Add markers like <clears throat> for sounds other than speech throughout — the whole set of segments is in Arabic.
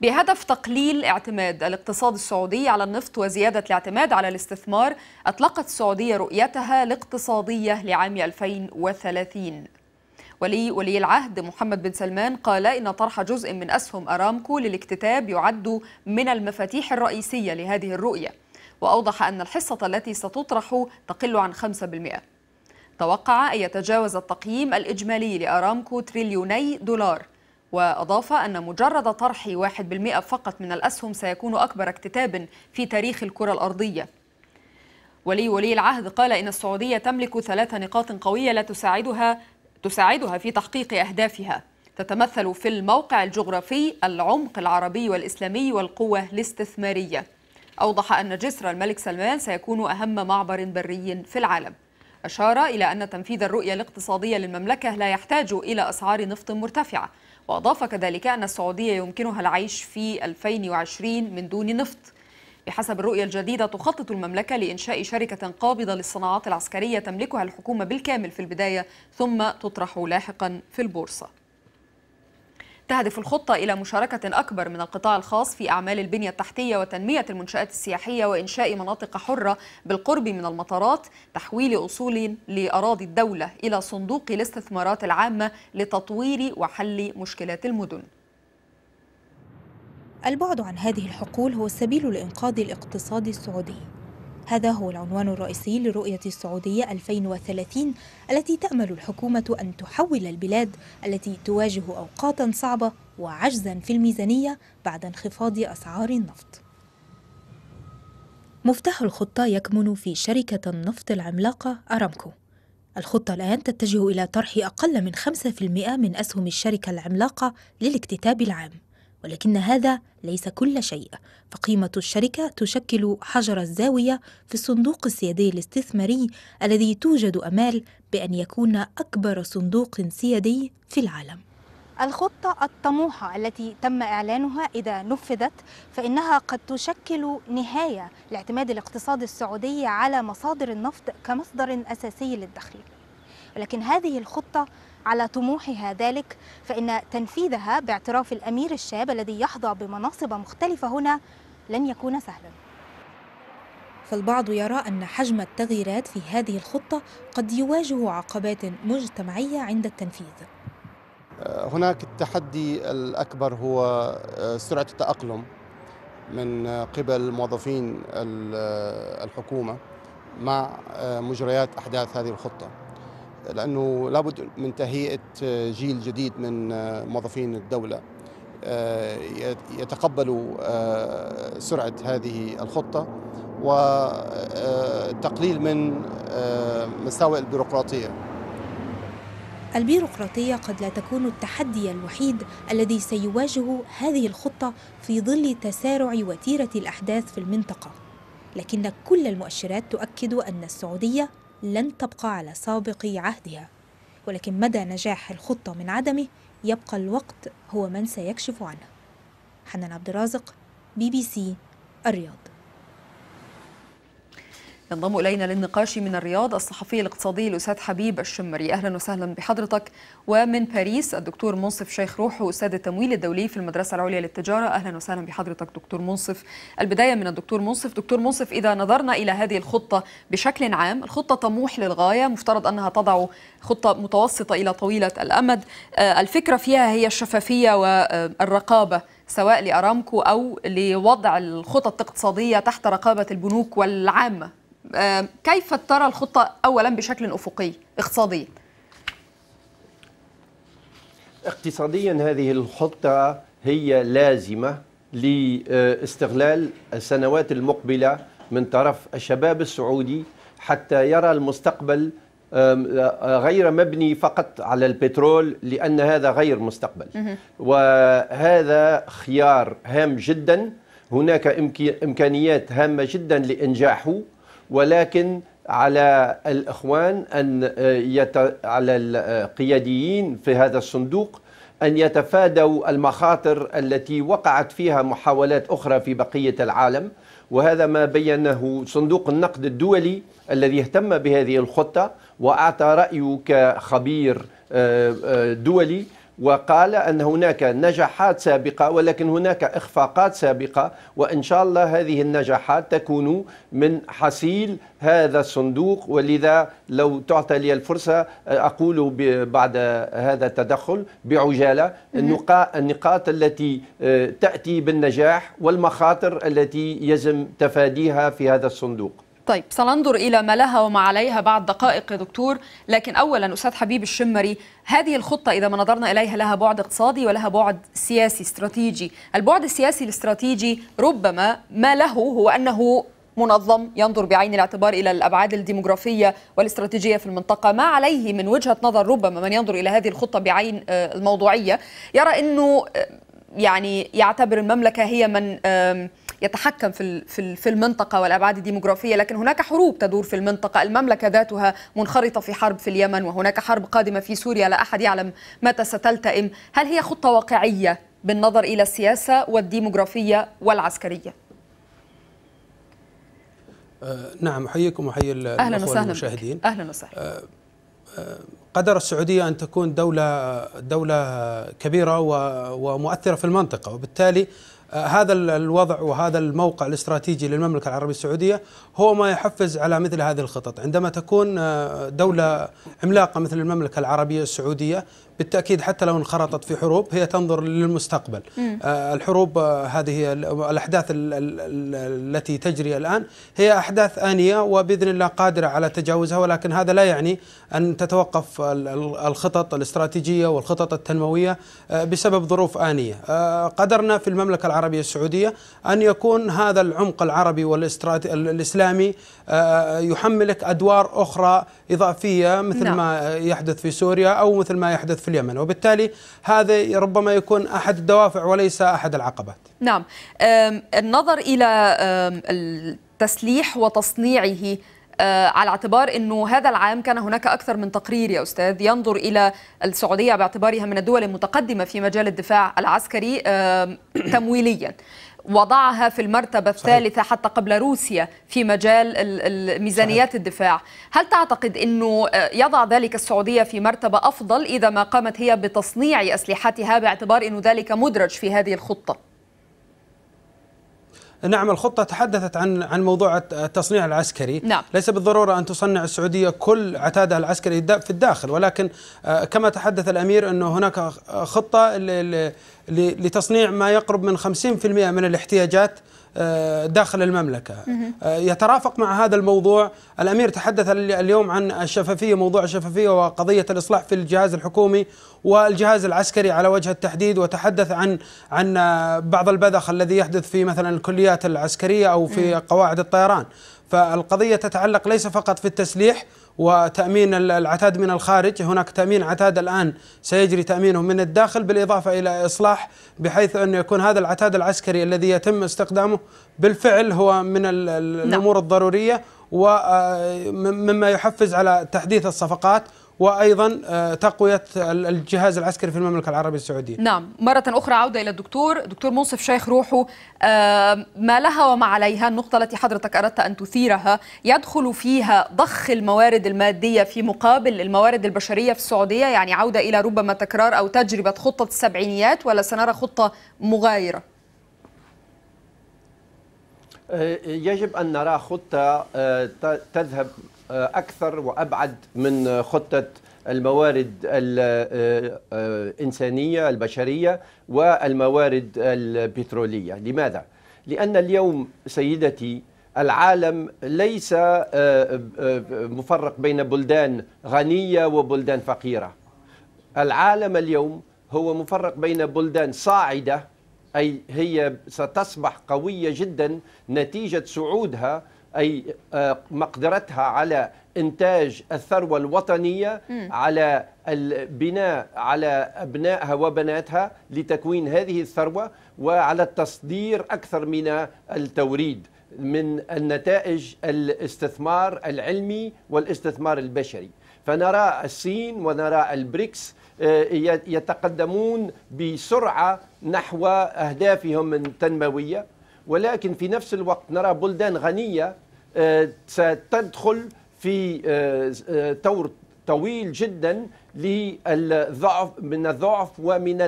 بهدف تقليل اعتماد الاقتصاد السعودي على النفط وزيادة الاعتماد على الاستثمار أطلقت السعودية رؤيتها الاقتصادية لعام 2030 ولي ولي العهد محمد بن سلمان قال إن طرح جزء من أسهم أرامكو للاكتتاب يعد من المفاتيح الرئيسية لهذه الرؤية وأوضح أن الحصة التي ستطرح تقل عن 5% توقع أن يتجاوز التقييم الإجمالي لأرامكو تريليوني دولار وأضاف أن مجرد طرح 1% فقط من الأسهم سيكون أكبر اكتتاب في تاريخ الكرة الأرضية ولي ولي العهد قال إن السعودية تملك ثلاث نقاط قوية لا تساعدها تساعدها في تحقيق أهدافها تتمثل في الموقع الجغرافي العمق العربي والإسلامي والقوة الاستثمارية أوضح أن جسر الملك سلمان سيكون أهم معبر بري في العالم أشار إلى أن تنفيذ الرؤية الاقتصادية للمملكة لا يحتاج إلى أسعار نفط مرتفعة وأضاف كذلك أن السعودية يمكنها العيش في 2020 من دون نفط بحسب الرؤية الجديدة تخطط المملكة لإنشاء شركة قابضة للصناعات العسكرية تملكها الحكومة بالكامل في البداية ثم تطرح لاحقا في البورصة تهدف الخطة إلى مشاركة أكبر من القطاع الخاص في أعمال البنية التحتية وتنمية المنشآت السياحية وإنشاء مناطق حرة بالقرب من المطارات تحويل أصول لأراضي الدولة إلى صندوق الاستثمارات العامة لتطوير وحل مشكلات المدن البعد عن هذه الحقول هو السبيل لإنقاذ الاقتصاد السعودي هذا هو العنوان الرئيسي لرؤية السعودية 2030 التي تأمل الحكومة أن تحول البلاد التي تواجه أوقاتا صعبة وعجزا في الميزانية بعد انخفاض أسعار النفط مفتاح الخطة يكمن في شركة النفط العملاقة أرامكو الخطة الآن تتجه إلى طرح أقل من 5% من أسهم الشركة العملاقة للاكتتاب العام ولكن هذا ليس كل شيء فقيمة الشركة تشكل حجر الزاوية في الصندوق السيادي الاستثماري الذي توجد أمال بأن يكون أكبر صندوق سيادي في العالم الخطة الطموحة التي تم إعلانها إذا نفذت فإنها قد تشكل نهاية لاعتماد الاقتصاد السعودي على مصادر النفط كمصدر أساسي للدخل ولكن هذه الخطة على طموحها ذلك فإن تنفيذها باعتراف الأمير الشاب الذي يحظى بمناصب مختلفة هنا لن يكون سهلا فالبعض يرى أن حجم التغييرات في هذه الخطة قد يواجه عقبات مجتمعية عند التنفيذ آه، هناك التحدي الأكبر هو آه، سرعة التأقلم من آه، قبل موظفين الحكومة مع مجريات أحداث هذه الخطة لانه لابد من تهيئه جيل جديد من موظفين الدوله آه، يتقبلوا آه، سرعه هذه الخطه وتقليل آه، من مساوئ البيروقراطيه البيروقراطية قد لا تكون التحدي الوحيد الذي سيواجه هذه الخطة في ظل تسارع وتيرة الأحداث في المنطقة لكن كل المؤشرات تؤكد أن السعودية لن تبقى على سابق عهدها ولكن مدى نجاح الخطة من عدمه يبقى الوقت هو من سيكشف عنه حنان عبد الرازق بي بي سي الرياض ينضم إلينا للنقاش من الرياض الصحفي الاقتصادي الأستاذ حبيب الشمري أهلا وسهلا بحضرتك ومن باريس الدكتور منصف شيخ روحه أستاذ التمويل الدولي في المدرسة العليا للتجارة أهلا وسهلا بحضرتك دكتور منصف البداية من الدكتور منصف دكتور منصف إذا نظرنا إلى هذه الخطة بشكل عام الخطة طموح للغاية مفترض أنها تضع خطة متوسطة إلى طويلة الأمد آه، الفكرة فيها هي الشفافية والرقابة سواء لأرامكو أو لوضع الخطط الاقتصادية تحت رقابة البنوك والعامة آه، كيف ترى الخطة أولا بشكل أفقي اقتصادي؟ اقتصاديا هذه الخطة هي لازمة لاستغلال السنوات المقبلة من طرف الشباب السعودي حتى يرى المستقبل آه، غير مبني فقط على البترول لأن هذا غير مستقبل وهذا خيار هام جدا هناك إمكانيات هامة جدا لإنجاحه ولكن على الإخوان أن آه، يت... على القياديين في هذا الصندوق أن يتفادوا المخاطر التي وقعت فيها محاولات أخرى في بقية العالم وهذا ما بينه صندوق النقد الدولي الذي اهتم بهذه الخطة وأعطى رأيه كخبير آه، آه، دولي وقال أن هناك نجاحات سابقة ولكن هناك إخفاقات سابقة وإن شاء الله هذه النجاحات تكون من حصيل هذا الصندوق ولذا لو تعطى لي الفرصة آه، أقول بعد هذا التدخل بعجالة النقاط التي آه، تأتي بالنجاح والمخاطر التي يجب تفاديها في هذا الصندوق طيب سننظر إلى ما لها وما عليها بعد دقائق يا دكتور لكن أولا أستاذ حبيب الشمري هذه الخطة إذا ما نظرنا إليها لها بعد اقتصادي ولها بعد سياسي استراتيجي البعد السياسي الاستراتيجي ربما ما له هو أنه منظم ينظر بعين الاعتبار الى الابعاد الديموغرافيه والاستراتيجيه في المنطقه ما عليه من وجهه نظر ربما من ينظر الى هذه الخطه بعين آه، الموضوعيه يرى انه آه، يعني يعتبر المملكه هي من يتحكم في في المنطقه والابعاد الديموغرافيه لكن هناك حروب تدور في المنطقه المملكه ذاتها منخرطه في حرب في اليمن وهناك حرب قادمه في سوريا لا احد يعلم متى ستلتئم هل هي خطه واقعيه بالنظر الى السياسه والديموغرافيه والعسكريه آه نعم احييكم احيي المشاهدين اهلا وسهلا أه،, آه قدر السعوديه ان تكون دوله دوله كبيره ومؤثره في المنطقه وبالتالي آه، هذا الوضع وهذا الموقع الاستراتيجي للمملكة العربية السعودية هو ما يحفز على مثل هذه الخطط عندما تكون آه، دولة عملاقة مثل المملكة العربية السعودية بالتاكيد حتى لو انخرطت في حروب هي تنظر للمستقبل آه، الحروب آه، هذه الاحداث التي تجري الان هي احداث انيه وباذن الله قادره على تجاوزها ولكن هذا لا يعني ان تتوقف الخطط الاستراتيجيه والخطط التنمويه آه، بسبب ظروف انيه قدرنا في المملكه العربيه السعوديه ان يكون هذا العمق العربي والاسلامي يحملك ادوار اخرى اضافيه مثل نعم. ما يحدث في سوريا او مثل ما يحدث في في اليمن وبالتالي هذا ربما يكون أحد الدوافع وليس أحد العقبات نعم النظر إلى التسليح وتصنيعه أه، على اعتبار انه هذا العام كان هناك اكثر من تقرير يا استاذ ينظر الى السعوديه باعتبارها من الدول المتقدمه في مجال الدفاع العسكري <clears throat> تمويليا وضعها في المرتبة الثالثة حتى قبل روسيا في مجال ميزانيات الدفاع هل تعتقد أنه آه، يضع ذلك السعودية في مرتبة أفضل إذا ما قامت هي بتصنيع أسلحتها باعتبار أنه ذلك مدرج في هذه الخطة؟ نعم الخطة تحدثت عن عن موضوع التصنيع العسكري نعم. ليس بالضرورة أن تصنع السعودية كل عتادها العسكري في الداخل ولكن آه، كما تحدث الأمير أنه هناك خطة لتصنيع ما يقرب من 50% من الاحتياجات آه، داخل المملكة آه، يترافق مع هذا الموضوع الأمير تحدث اليوم عن الشفافية موضوع الشفافية وقضية الإصلاح في الجهاز الحكومي والجهاز العسكري على وجه التحديد وتحدث عن عن بعض البذخ الذي يحدث في مثلا الكليات العسكرية أو في قواعد الطيران فالقضية تتعلق ليس فقط في التسليح وتامين العتاد من الخارج هناك تامين عتاد الان سيجري تامينه من الداخل بالاضافه الى اصلاح بحيث ان يكون هذا العتاد العسكري الذي يتم استخدامه بالفعل هو من نعم. الامور الضروريه ومما آه، يحفز على تحديث الصفقات وايضا آه، تقويه الجهاز العسكري في المملكه العربيه السعوديه. نعم، مره اخرى عوده الى الدكتور، دكتور منصف شيخ روحه آه، ما لها وما عليها النقطه التي حضرتك اردت ان تثيرها، يدخل فيها ضخ الموارد الماديه في مقابل الموارد البشريه في السعوديه، يعني عوده الى ربما تكرار او تجربه خطه السبعينيات ولا سنرى خطه مغايره؟ آه، يجب ان نرى خطه تذهب آه، أكثر وأبعد من خطة الموارد الإنسانية آه، البشرية والموارد البترولية لماذا؟ لأن اليوم سيدتي العالم ليس آه، مفرق بين بلدان غنية وبلدان فقيرة العالم اليوم هو مفرق بين بلدان صاعدة أي هي ستصبح قوية جدا نتيجة صعودها أي آه، مقدرتها على إنتاج الثروة الوطنية م. على البناء على أبنائها وبناتها لتكوين هذه الثروة وعلى التصدير أكثر من التوريد من النتائج الاستثمار العلمي والاستثمار البشري فنرى الصين ونرى البريكس آه، يتقدمون بسرعة نحو أهدافهم التنموية ولكن في نفس الوقت نرى بلدان غنية آه، ستدخل في طور آه، آه، طويل جدا للضعف من الضعف ومن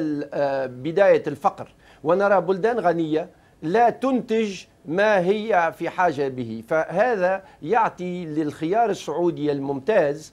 بداية الفقر ونرى بلدان غنية لا تنتج ما هي في حاجة به فهذا يعطي للخيار السعودي الممتاز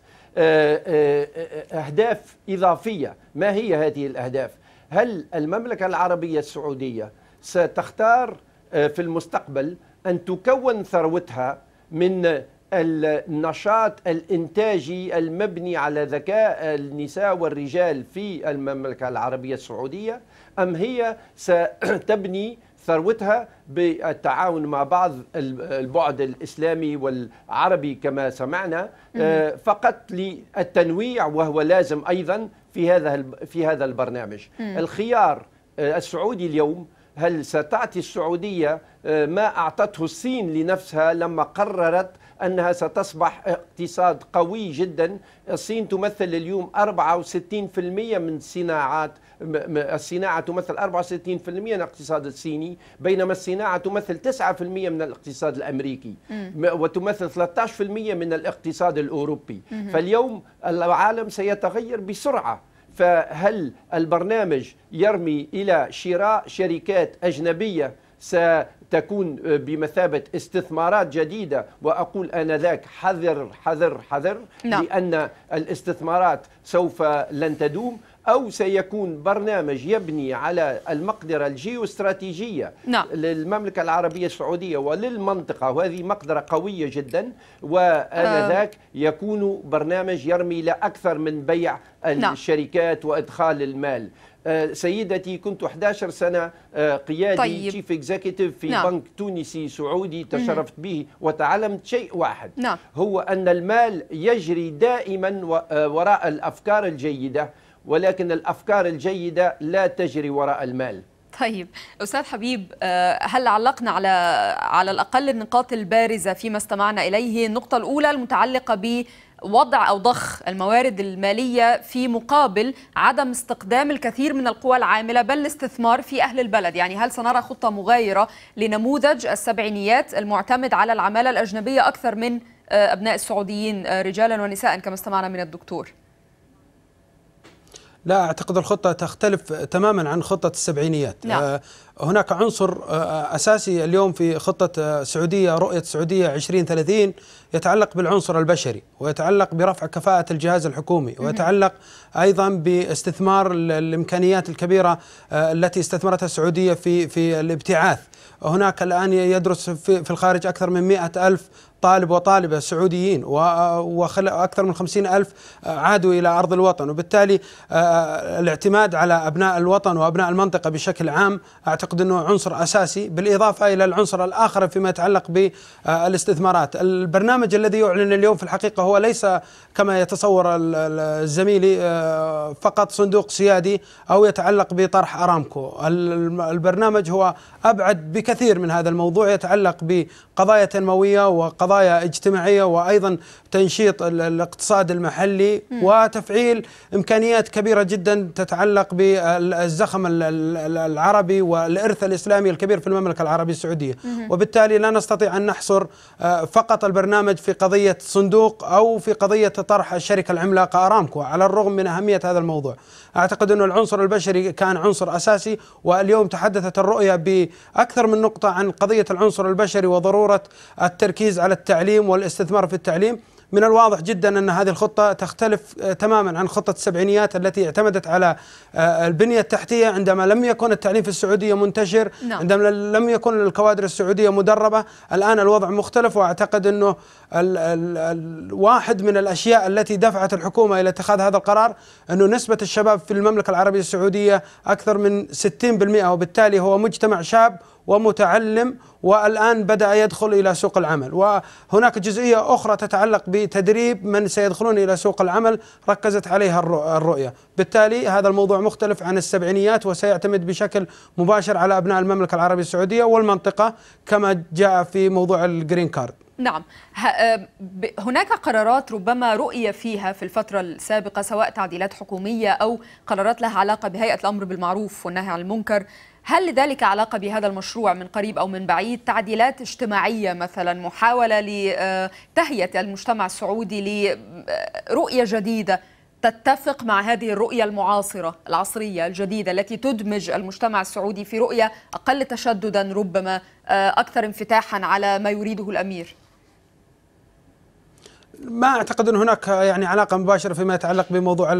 أهداف إضافية ما هي هذه الأهداف؟ هل المملكة العربية السعودية ستختار آه، في المستقبل أن تكون ثروتها من النشاط الانتاجي المبني على ذكاء النساء والرجال في المملكه العربيه السعوديه ام هي ستبني ثروتها بالتعاون مع بعض البعد الاسلامي والعربي كما سمعنا آه، فقط للتنويع وهو لازم ايضا في هذا في هذا البرنامج الخيار آه، السعودي اليوم هل ستعطي السعودية آه، ما أعطته الصين لنفسها لما قررت أنها ستصبح اقتصاد قوي جدا الصين تمثل اليوم 64% من صناعات الصناعة تمثل 64% من الاقتصاد الصيني بينما الصناعة تمثل 9% من الاقتصاد الأمريكي م. وتمثل 13% من الاقتصاد الأوروبي م. فاليوم العالم سيتغير بسرعة فهل البرنامج يرمي إلى شراء شركات أجنبية ستكون بمثابة استثمارات جديدة وأقول أنا ذاك حذر حذر حذر لا. نعم. لأن الاستثمارات سوف لن تدوم أو سيكون برنامج يبني على المقدرة الجيوستراتيجية نعم. للمملكة العربية السعودية وللمنطقة وهذه مقدرة قوية جدا وآنذاك أه. يكون برنامج يرمي لأكثر من بيع نعم. الشركات نعم. وإدخال المال آه، سيدتي كنت 11 سنة آه، قيادي طيب. تشيف اكزيكتيف في نعم. بنك تونسي سعودي تشرفت به وتعلمت شيء واحد نعم. هو أن المال يجري دائما آه، وراء الأفكار الجيدة ولكن الأفكار الجيدة لا تجري وراء المال طيب استاذ حبيب آه، هل علقنا على على الاقل النقاط البارزه فيما استمعنا اليه النقطه الاولى المتعلقه بوضع او ضخ الموارد الماليه في مقابل عدم استقدام الكثير من القوى العامله بل الاستثمار في اهل البلد يعني هل سنرى خطه مغايره لنموذج السبعينيات المعتمد على العماله الاجنبيه اكثر من آه، ابناء السعوديين آه، رجالا ونساء كما استمعنا من الدكتور لا أعتقد الخطة تختلف تماما عن خطة السبعينيات نعم. آه، هناك عنصر آه، أساسي اليوم في خطة آه، سعودية رؤية سعودية 2030 يتعلق بالعنصر البشري ويتعلق برفع كفاءة الجهاز الحكومي ويتعلق أيضا باستثمار الإمكانيات الكبيرة التي استثمرتها السعودية في في الابتعاث هناك الآن يدرس في الخارج أكثر من مئة ألف طالب وطالبة سعوديين وأكثر من خمسين ألف عادوا إلى أرض الوطن وبالتالي آه، آه، الاعتماد على أبناء الوطن وأبناء المنطقة بشكل عام أعتقد أنه عنصر أساسي بالإضافة إلى العنصر الآخر فيما يتعلق بالاستثمارات البرنامج الذي يعلن اليوم في الحقيقة هو ليس كما يتصور الزميلي آه، فقط صندوق سيادي أو يتعلق بطرح أرامكو البرنامج هو أبعد بكثير من هذا الموضوع يتعلق بقضايا تنموية وقضايا قضايا اجتماعيه وايضا تنشيط الاقتصاد المحلي م. وتفعيل امكانيات كبيره جدا تتعلق بالزخم العربي والارث الاسلامي الكبير في المملكه العربيه السعوديه م. وبالتالي لا نستطيع ان نحصر آه، فقط البرنامج في قضيه صندوق او في قضيه طرح الشركه العملاقه ارامكو على الرغم من اهميه هذا الموضوع اعتقد ان العنصر البشري كان عنصر اساسي واليوم تحدثت الرؤيه باكثر من نقطه عن قضيه العنصر البشري وضروره التركيز على التعليم والاستثمار في التعليم من الواضح جدا أن هذه الخطة تختلف آه، تماما عن خطة السبعينيات التي اعتمدت على آه، البنية التحتية عندما لم يكن التعليم في السعودية منتشر نعم. عندما لم يكن الكوادر السعودية مدربة الآن الوضع مختلف وأعتقد أنه الواحد من الأشياء التي دفعت الحكومة إلى اتخاذ هذا القرار أنه نسبة الشباب في المملكة العربية السعودية أكثر من 60% وبالتالي هو مجتمع شاب ومتعلم والآن بدأ يدخل إلى سوق العمل وهناك جزئية أخرى تتعلق بتدريب من سيدخلون إلى سوق العمل ركزت عليها الرؤية بالتالي هذا الموضوع مختلف عن السبعينيات وسيعتمد بشكل مباشر على أبناء المملكة العربية السعودية والمنطقة كما جاء في موضوع الجرين كارد نعم آه، هناك قرارات ربما رؤية فيها في الفترة السابقة سواء تعديلات حكومية أو قرارات لها علاقة بهيئة الأمر بالمعروف والنهي عن المنكر هل لذلك علاقة بهذا المشروع من قريب أو من بعيد تعديلات اجتماعية مثلا محاولة لتهيئة آه، المجتمع السعودي لرؤية آه، جديدة تتفق مع هذه الرؤية المعاصرة العصرية الجديدة التي تدمج المجتمع السعودي في رؤية أقل تشددا ربما آه، أكثر انفتاحا على ما يريده الأمير ما اعتقد ان هناك يعني علاقه مباشره فيما يتعلق بموضوع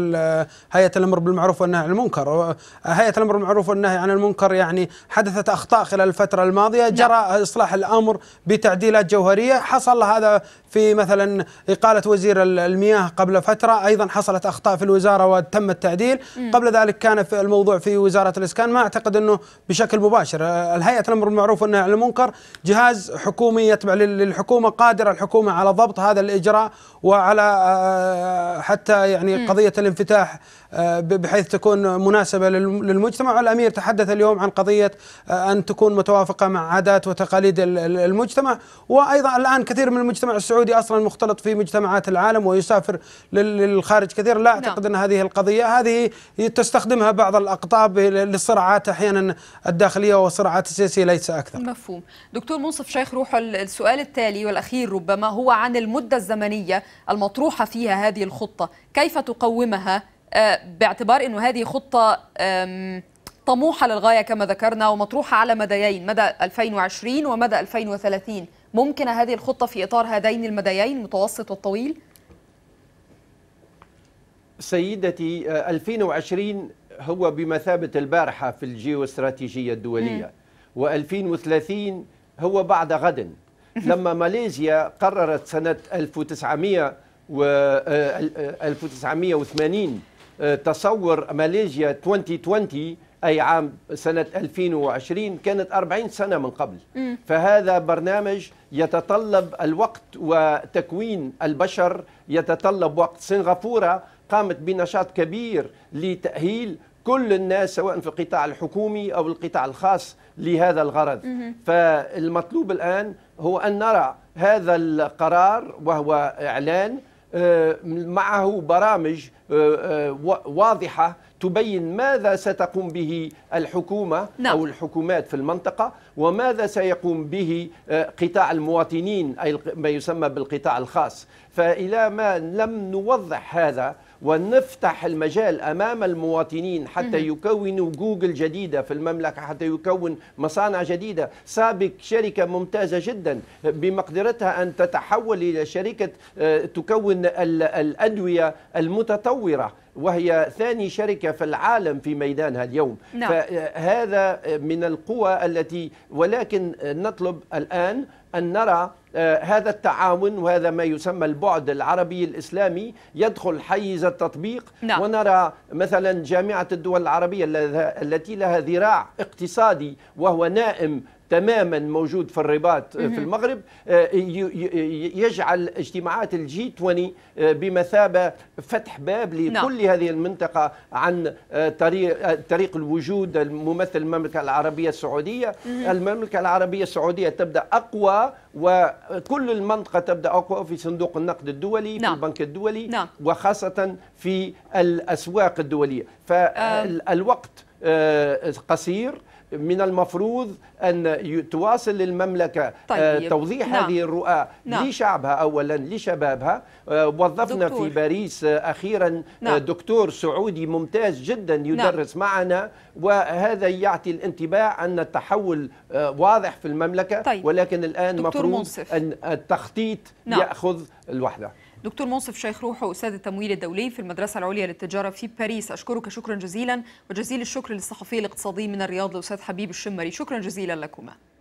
هيئه الامر بالمعروف والنهي عن المنكر، هيئه الامر بالمعروف والنهي عن المنكر يعني حدثت اخطاء خلال الفتره الماضيه، نعم. جرى نعم. اصلاح الامر بتعديلات جوهريه، حصل هذا في مثلا اقاله وزير المياه قبل فتره، ايضا حصلت اخطاء في الوزاره وتم التعديل، قبل ذلك كان في الموضوع في وزاره الاسكان، ما اعتقد انه بشكل مباشر، الهيئه الامر بالمعروف والنهي عن المنكر جهاز حكومي يتبع للحكومه، قادره الحكومه على ضبط هذا الاجراء وعلى آه، حتى يعني قضيه الانفتاح بحيث تكون مناسبة للمجتمع والأمير تحدث اليوم عن قضية آه، أن تكون متوافقة مع عادات وتقاليد المجتمع وأيضا الآن كثير من المجتمع السعودي أصلا مختلط في مجتمعات العالم ويسافر للخارج كثير لا نعم. أعتقد أن هذه القضية هذه تستخدمها بعض الأقطاب للصراعات أحيانا الداخلية والصراعات السياسية ليس أكثر مفهوم دكتور منصف شيخ روح السؤال التالي والأخير ربما هو عن المدة الزمنية المطروحة فيها هذه الخطة كيف تقومها آه، باعتبار انه هذه خطه طموحه للغايه كما ذكرنا ومطروحه على مديين مدى 2020 ومدى 2030 ممكن هذه الخطه في اطار هذين المديين المتوسط والطويل سيدتي 2020 آه، هو بمثابه البارحه في الجيوستراتيجيه الدوليه و2030 هو بعد غد <laughs> لما ماليزيا قررت سنه 1900 و 1980 آه، آه، تصور ماليزيا 2020 أي عام سنة 2020 كانت 40 سنة من قبل م. فهذا برنامج يتطلب الوقت وتكوين البشر يتطلب وقت سنغافورة قامت بنشاط كبير لتأهيل كل الناس سواء في القطاع الحكومي أو القطاع الخاص لهذا الغرض م. فالمطلوب الآن هو أن نرى هذا القرار وهو إعلان آه، معه برامج آه، آه، واضحة تبين ماذا ستقوم به الحكومة نعم. أو الحكومات في المنطقة وماذا سيقوم به قطاع المواطنين أي ما يسمى بالقطاع الخاص فإلى ما لم نوضح هذا ونفتح المجال امام المواطنين حتى يكونوا جوجل جديده في المملكه حتى يكون مصانع جديده سابق شركه ممتازه جدا بمقدرتها ان تتحول الى شركه آه، تكون الادويه المتطوره وهي ثاني شركة في العالم في ميدانها اليوم نعم. فهذا من القوى التي ولكن نطلب الآن أن نرى آه، هذا التعاون وهذا ما يسمى البعد العربي الإسلامي يدخل حيز التطبيق نعم. ونرى مثلا جامعة الدول العربية التي لها ذراع اقتصادي وهو نائم تماما موجود في الرباط آه، في المغرب آه، يجعل اجتماعات الجي 20 آه، بمثابه فتح باب نعم. لكل هذه المنطقه عن طريق طريق الوجود الممثل المملكه العربيه السعوديه المملكه العربيه السعوديه تبدا اقوى وكل المنطقة تبدأ أقوى في صندوق النقد الدولي نعم. في البنك الدولي نعم. وخاصة في الأسواق الدولية فالوقت قصير من المفروض أن تواصل المملكة آه، طيب. توضيح نعم. هذه الرؤى نعم. لشعبها أولا لشبابها آه، وظفنا دكتور. في باريس آه، أخيرا نعم. دكتور سعودي ممتاز جدا نعم. يدرس نعم. معنا وهذا يعطي الانطباع أن التحول واضح في المملكة طيب. ولكن الآن مفروض منصف. أن التخطيط نعم. يأخذ الوحدة دكتور منصف شيخ روحه استاذ التمويل الدولي في المدرسه العليا للتجاره في باريس اشكرك شكرا جزيلا وجزيل الشكر للصحفي الاقتصادي من الرياض الاستاذ حبيب الشمري شكرا جزيلا لكما